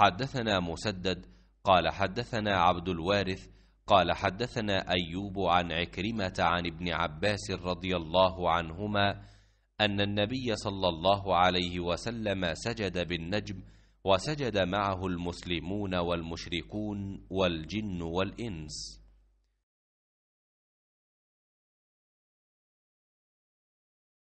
حدثنا مسدد قال حدثنا عبد الوارث قال حدثنا أيوب عن عكرمة عن ابن عباس رضي الله عنهما أن النبي صلى الله عليه وسلم سجد بالنجم وسجد معه المسلمون والمشركون والجن والإنس